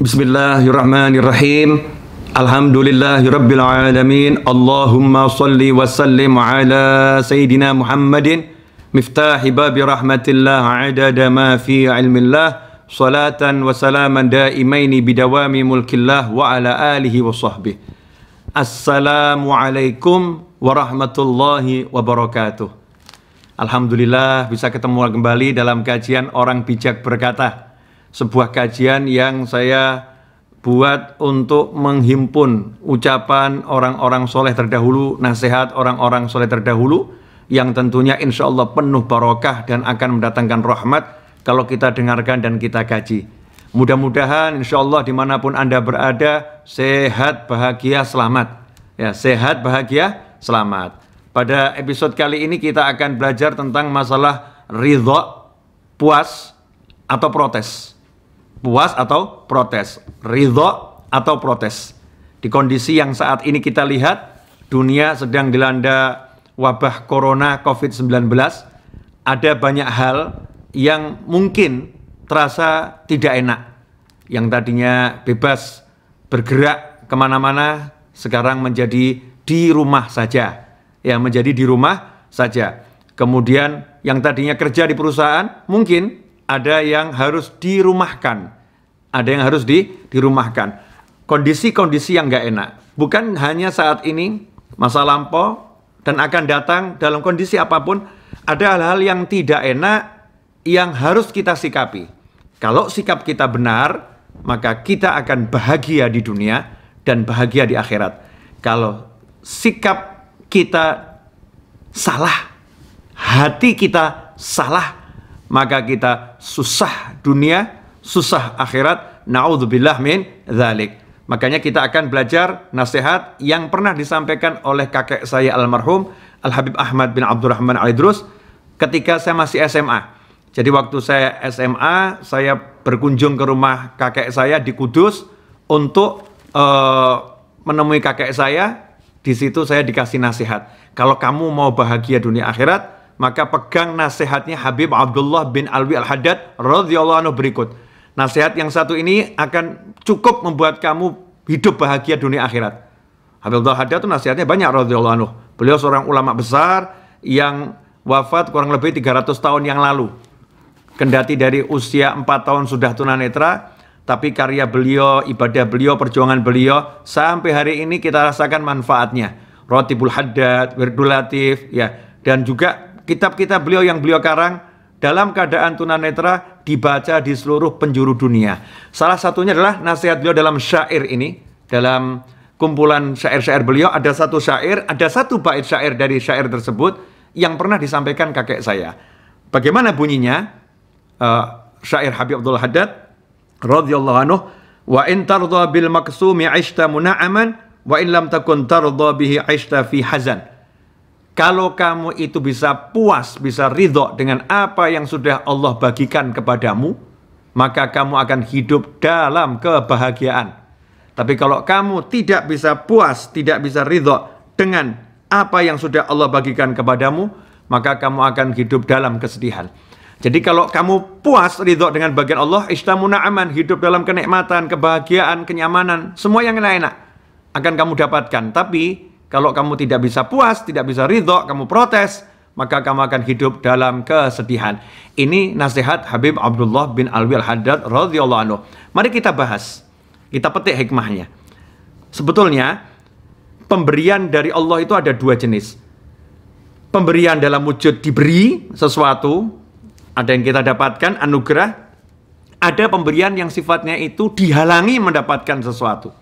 Bismillahirrahmanirrahim. Alhamdulillahirabbil alamin. Allahumma salli wa sallim ala sayyidina Muhammadin miftahi babi rahmatillah adada ma fi ilmillah salatan wa salaman daimaini bidawami mulkillah wa ala alihi wa sahbihi. Assalamualaikum warahmatullahi wabarakatuh. Alhamdulillah bisa ketemu kembali dalam kajian Orang Bijak Berkata sebuah kajian yang saya buat untuk menghimpun ucapan orang-orang soleh terdahulu, nasihat orang-orang soleh terdahulu, yang tentunya insya Allah penuh barokah dan akan mendatangkan rahmat kalau kita dengarkan dan kita kaji. Mudah-mudahan insya Allah dimanapun Anda berada, sehat, bahagia, selamat. Ya, sehat, bahagia, selamat. Pada episode kali ini kita akan belajar tentang masalah ridho, puas, atau protes puas atau protes, ridho atau protes. Di kondisi yang saat ini kita lihat, dunia sedang dilanda wabah corona COVID-19, ada banyak hal yang mungkin terasa tidak enak. Yang tadinya bebas bergerak kemana-mana, sekarang menjadi di rumah saja. Ya, menjadi di rumah saja. Kemudian yang tadinya kerja di perusahaan, mungkin ada yang harus dirumahkan, ada yang harus di, dirumahkan. Kondisi-kondisi yang nggak enak, bukan hanya saat ini, masa lampau dan akan datang dalam kondisi apapun, ada hal-hal yang tidak enak yang harus kita sikapi. Kalau sikap kita benar, maka kita akan bahagia di dunia dan bahagia di akhirat. Kalau sikap kita salah, hati kita salah, maka kita susah dunia, susah akhirat. Naudzubillah min dzalik. Makanya kita akan belajar nasihat yang pernah disampaikan oleh kakek saya almarhum Al Habib Ahmad bin Abdurrahman Al Idrus ketika saya masih SMA. Jadi waktu saya SMA, saya berkunjung ke rumah kakek saya di Kudus untuk uh, menemui kakek saya. Di situ saya dikasih nasihat, kalau kamu mau bahagia dunia akhirat, maka pegang nasihatnya Habib Abdullah bin Alwi Al-Haddad radhiyallahu anhu berikut. Nasihat yang satu ini akan cukup membuat kamu hidup bahagia dunia akhirat. Habib Abdullah Haddad itu nasihatnya banyak radhiyallahu anhu. Beliau seorang ulama besar yang wafat kurang lebih 300 tahun yang lalu. Kendati dari usia 4 tahun sudah tunanetra, tapi karya beliau, ibadah beliau, perjuangan beliau sampai hari ini kita rasakan manfaatnya. Rotibul Haddad, Wirdul Latif, ya, dan juga kitab-kitab beliau yang beliau karang dalam keadaan tunanetra dibaca di seluruh penjuru dunia. Salah satunya adalah nasihat beliau dalam syair ini, dalam kumpulan syair-syair beliau ada satu syair, ada satu bait syair dari syair tersebut yang pernah disampaikan kakek saya. Bagaimana bunyinya? Uh, syair Habib Abdul Haddad radhiyallahu anhu wa in tardha bil maksumi 'ishta muna'aman wa in lam takun tardha bihi 'ishta fi hazan. Kalau kamu itu bisa puas, bisa ridho dengan apa yang sudah Allah bagikan kepadamu, maka kamu akan hidup dalam kebahagiaan. Tapi kalau kamu tidak bisa puas, tidak bisa ridho dengan apa yang sudah Allah bagikan kepadamu, maka kamu akan hidup dalam kesedihan. Jadi kalau kamu puas ridho dengan bagian Allah, istamuna aman, hidup dalam kenikmatan, kebahagiaan, kenyamanan, semua yang enak-enak akan kamu dapatkan. Tapi kalau kamu tidak bisa puas, tidak bisa ridho, kamu protes, maka kamu akan hidup dalam kesedihan. Ini nasihat Habib Abdullah bin Alwi Haddad radhiyallahu anhu. Mari kita bahas. Kita petik hikmahnya. Sebetulnya pemberian dari Allah itu ada dua jenis. Pemberian dalam wujud diberi sesuatu, ada yang kita dapatkan anugerah, ada pemberian yang sifatnya itu dihalangi mendapatkan sesuatu.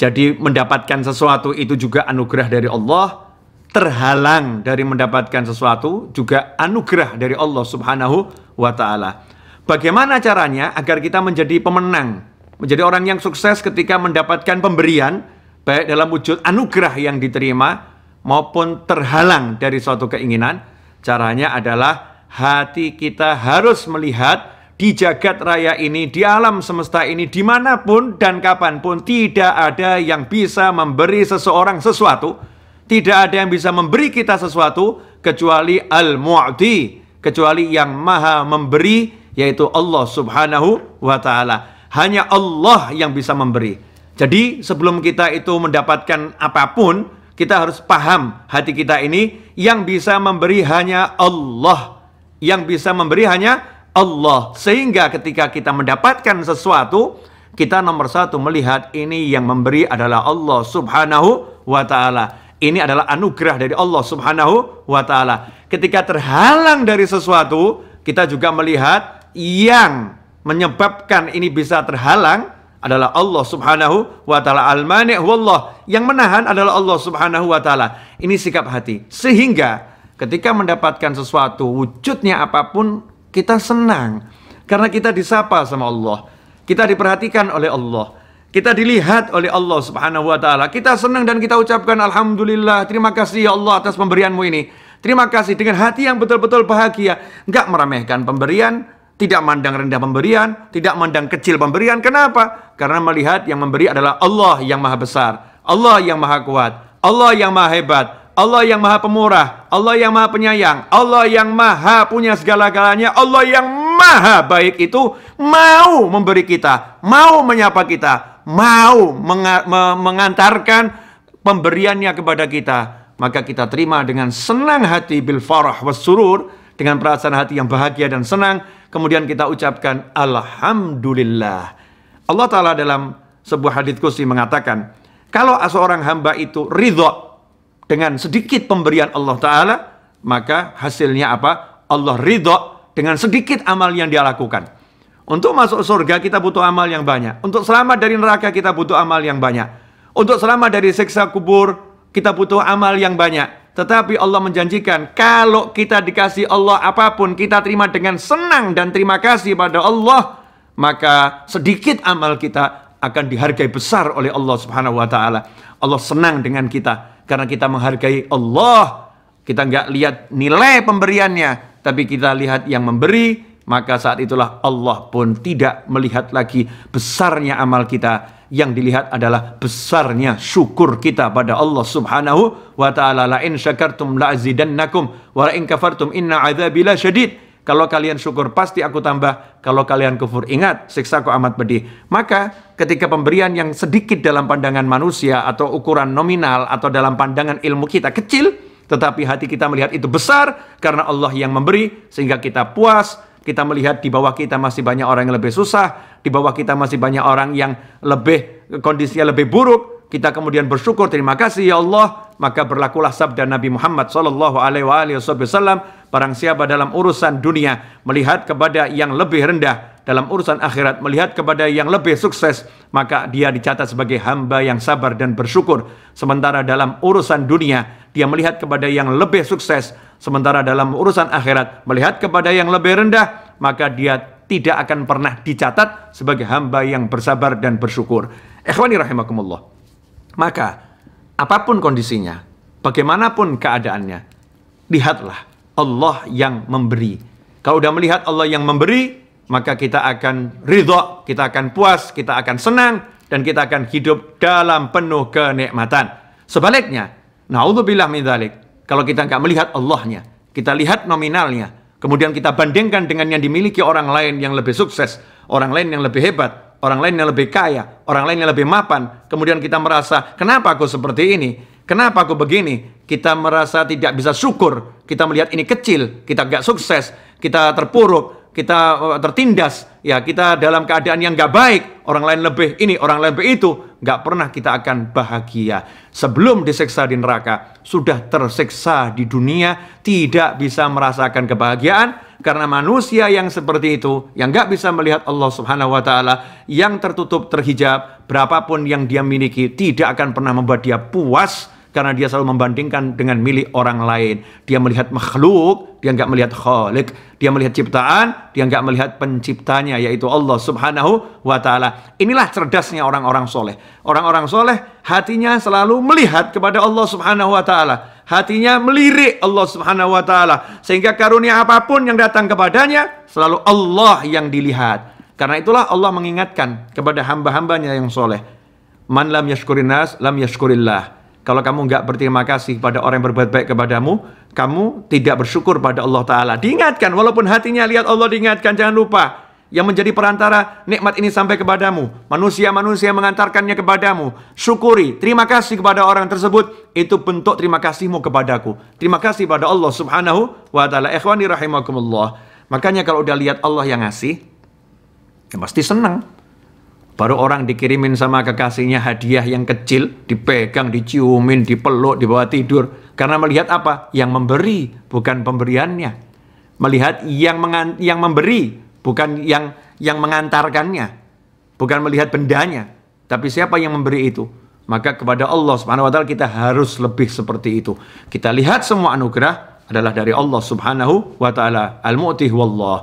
Jadi mendapatkan sesuatu itu juga anugerah dari Allah, terhalang dari mendapatkan sesuatu juga anugerah dari Allah Subhanahu wa taala. Bagaimana caranya agar kita menjadi pemenang, menjadi orang yang sukses ketika mendapatkan pemberian baik dalam wujud anugerah yang diterima maupun terhalang dari suatu keinginan? Caranya adalah hati kita harus melihat di jagat raya ini, di alam semesta ini, dimanapun dan kapanpun, tidak ada yang bisa memberi seseorang sesuatu. Tidak ada yang bisa memberi kita sesuatu kecuali Al-Mu'ti, kecuali yang Maha Memberi, yaitu Allah Subhanahu wa Ta'ala. Hanya Allah yang bisa memberi. Jadi, sebelum kita itu mendapatkan apapun, kita harus paham hati kita ini yang bisa memberi hanya Allah, yang bisa memberi hanya Allah. Sehingga ketika kita mendapatkan sesuatu, kita nomor satu melihat ini yang memberi adalah Allah subhanahu wa ta'ala. Ini adalah anugerah dari Allah subhanahu wa ta'ala. Ketika terhalang dari sesuatu, kita juga melihat yang menyebabkan ini bisa terhalang adalah Allah Subhanahu wa taala al-mani' wallah yang menahan adalah Allah Subhanahu wa taala. Ini sikap hati. Sehingga ketika mendapatkan sesuatu wujudnya apapun kita senang karena kita disapa sama Allah. Kita diperhatikan oleh Allah. Kita dilihat oleh Allah Subhanahu wa taala. Kita senang dan kita ucapkan alhamdulillah, terima kasih ya Allah atas pemberianmu ini. Terima kasih dengan hati yang betul-betul bahagia, enggak meremehkan pemberian, tidak mandang rendah pemberian, tidak mandang kecil pemberian. Kenapa? Karena melihat yang memberi adalah Allah yang Maha Besar, Allah yang Maha Kuat, Allah yang Maha Hebat, Allah yang maha pemurah, Allah yang maha penyayang, Allah yang maha punya segala-galanya, Allah yang maha baik itu mau memberi kita, mau menyapa kita, mau mengantarkan pemberiannya kepada kita. Maka kita terima dengan senang hati bil farah was surur, dengan perasaan hati yang bahagia dan senang. Kemudian kita ucapkan Alhamdulillah. Allah Ta'ala dalam sebuah hadits kursi mengatakan, kalau seorang hamba itu ridho dengan sedikit pemberian Allah Ta'ala, maka hasilnya apa? Allah ridho dengan sedikit amal yang dia lakukan. Untuk masuk surga kita butuh amal yang banyak. Untuk selamat dari neraka kita butuh amal yang banyak. Untuk selamat dari seksa kubur kita butuh amal yang banyak. Tetapi Allah menjanjikan kalau kita dikasih Allah apapun kita terima dengan senang dan terima kasih pada Allah, maka sedikit amal kita akan dihargai besar oleh Allah Subhanahu wa taala. Allah senang dengan kita. Karena kita menghargai Allah, kita nggak lihat nilai pemberiannya, tapi kita lihat yang memberi, maka saat itulah Allah pun tidak melihat lagi besarnya amal kita. Yang dilihat adalah besarnya syukur kita pada Allah Subhanahu wa taala. La in syakartum la azidannakum wa la kafartum inna azabila syadid. Kalau kalian syukur pasti aku tambah, kalau kalian kufur ingat siksa ku amat pedih. Maka ketika pemberian yang sedikit dalam pandangan manusia atau ukuran nominal atau dalam pandangan ilmu kita kecil, tetapi hati kita melihat itu besar karena Allah yang memberi sehingga kita puas, kita melihat di bawah kita masih banyak orang yang lebih susah, di bawah kita masih banyak orang yang lebih kondisinya lebih buruk, kita kemudian bersyukur, terima kasih ya Allah, maka berlakulah sabda Nabi Muhammad sallallahu alaihi wasallam barang siapa dalam urusan dunia melihat kepada yang lebih rendah dalam urusan akhirat melihat kepada yang lebih sukses maka dia dicatat sebagai hamba yang sabar dan bersyukur sementara dalam urusan dunia dia melihat kepada yang lebih sukses sementara dalam urusan akhirat melihat kepada yang lebih rendah maka dia tidak akan pernah dicatat sebagai hamba yang bersabar dan bersyukur. Ikhwani rahimakumullah. Maka apapun kondisinya, bagaimanapun keadaannya, lihatlah Allah yang memberi. Kalau udah melihat Allah yang memberi, maka kita akan ridho, kita akan puas, kita akan senang, dan kita akan hidup dalam penuh kenikmatan. Sebaliknya, naudzubillah min dzalik. Kalau kita nggak melihat Allahnya, kita lihat nominalnya, kemudian kita bandingkan dengan yang dimiliki orang lain yang lebih sukses, orang lain yang lebih hebat, orang lain yang lebih kaya, orang lain yang lebih mapan. Kemudian kita merasa, kenapa aku seperti ini? Kenapa aku begini? Kita merasa tidak bisa syukur. Kita melihat ini kecil, kita gak sukses, kita terpuruk, kita eh, tertindas, ya kita dalam keadaan yang gak baik, orang lain lebih ini, orang lain lebih itu, gak pernah kita akan bahagia. Sebelum diseksa di neraka, sudah terseksa di dunia, tidak bisa merasakan kebahagiaan, karena manusia yang seperti itu, yang gak bisa melihat Allah Subhanahu wa Ta'ala, yang tertutup, terhijab, berapapun yang dia miliki, tidak akan pernah membuat dia puas karena dia selalu membandingkan dengan milik orang lain. Dia melihat makhluk, dia nggak melihat khalik. Dia melihat ciptaan, dia nggak melihat penciptanya, yaitu Allah subhanahu wa ta'ala. Inilah cerdasnya orang-orang soleh. Orang-orang soleh hatinya selalu melihat kepada Allah subhanahu wa ta'ala. Hatinya melirik Allah subhanahu wa ta'ala. Sehingga karunia apapun yang datang kepadanya, selalu Allah yang dilihat. Karena itulah Allah mengingatkan kepada hamba-hambanya yang soleh. Man lam lam yashkurillah. Kalau kamu nggak berterima kasih kepada orang yang berbuat baik kepadamu, kamu tidak bersyukur pada Allah Ta'ala. Diingatkan, walaupun hatinya lihat Allah diingatkan, jangan lupa. Yang menjadi perantara nikmat ini sampai kepadamu. Manusia-manusia mengantarkannya kepadamu. Syukuri, terima kasih kepada orang tersebut. Itu bentuk terima kasihmu kepadaku. Terima kasih pada Allah Subhanahu wa Ta'ala. Ikhwani rahimakumullah. Makanya kalau udah lihat Allah yang ngasih, ya pasti senang. Baru orang dikirimin sama kekasihnya hadiah yang kecil, dipegang, diciumin, dipeluk, dibawa tidur. Karena melihat apa? Yang memberi, bukan pemberiannya. Melihat yang yang memberi, bukan yang yang mengantarkannya. Bukan melihat bendanya, tapi siapa yang memberi itu? Maka kepada Allah Subhanahu wa taala kita harus lebih seperti itu. Kita lihat semua anugerah adalah dari Allah Subhanahu wa taala. Al-Mu'ti wallah.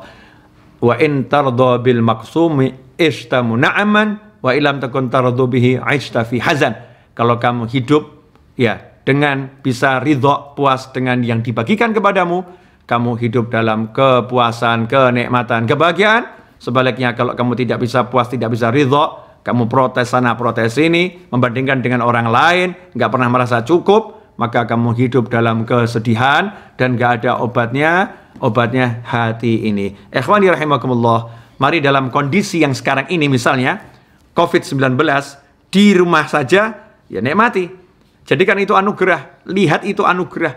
Wa in tarda bil maksumi istamu na'aman wa ilam takun taradu bihi fi hazan. Kalau kamu hidup ya dengan bisa ridho puas dengan yang dibagikan kepadamu, kamu hidup dalam kepuasan, kenikmatan, kebahagiaan. Sebaliknya kalau kamu tidak bisa puas, tidak bisa ridho, kamu protes sana protes sini, membandingkan dengan orang lain, nggak pernah merasa cukup, maka kamu hidup dalam kesedihan dan nggak ada obatnya, obatnya hati ini. Ikhwani rahimakumullah. Mari dalam kondisi yang sekarang ini misalnya COVID-19 di rumah saja ya nikmati. Jadikan itu anugerah, lihat itu anugerah.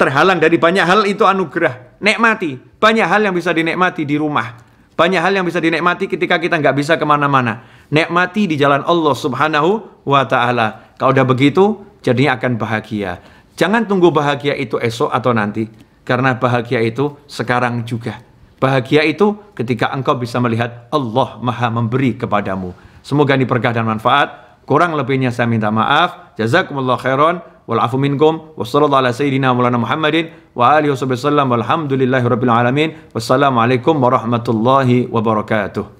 Terhalang dari banyak hal itu anugerah. Nikmati, banyak hal yang bisa dinikmati di rumah. Banyak hal yang bisa dinikmati ketika kita nggak bisa kemana-mana. Nikmati di jalan Allah subhanahu wa ta'ala. Kalau udah begitu, jadinya akan bahagia. Jangan tunggu bahagia itu esok atau nanti. Karena bahagia itu sekarang juga. Bahagia itu ketika engkau bisa melihat Allah Maha memberi kepadamu. Semoga ini berkah dan manfaat. Kurang lebihnya saya minta maaf. Jazakumullah khairan. Walafu minkum. Wassalamualaikum Wa alihi warahmatullahi wabarakatuh.